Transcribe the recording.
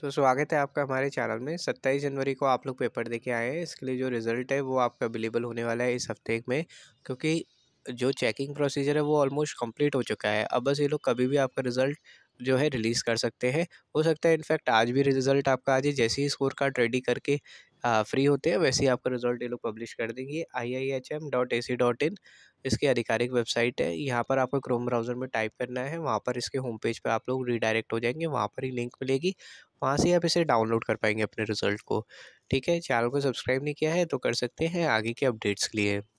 तो स्वागत है आपका हमारे चैनल में सत्ताईस जनवरी को आप लोग पेपर दे के आए हैं इसके लिए जो रिज़ल्ट है वो आपका अवेलेबल होने वाला है इस हफ्ते में क्योंकि जो चेकिंग प्रोसीजर है वो ऑलमोस्ट कंप्लीट हो चुका है अब बस ये लोग कभी भी आपका रिज़ल्ट जो है रिलीज़ कर सकते हैं हो सकता है इनफैक्ट आज भी रिज़ल्ट आपका आ जाए जैसे ही स्कोर कार्ड रेडी करके फ्री होते हैं वैसे ही आपका रिजल्ट ये लोग पब्लिश कर देंगे I I H M dot A C dot in इसकी आधिकारिक वेबसाइट है यहाँ पर आपको क्रोम ब्राउज़र में टाइप करना है वहाँ पर इसके होम पेज पर आप लोग रीडायरेक्ट हो जाएंगे वहाँ पर ही लिंक मिलेगी वहाँ से आप इसे डाउनलोड कर पाएंगे अपने रिजल्ट को ठीक है चैनल को सब्सक्राइब नहीं किया है तो कर सकते हैं आगे के अपडेट्स के लिए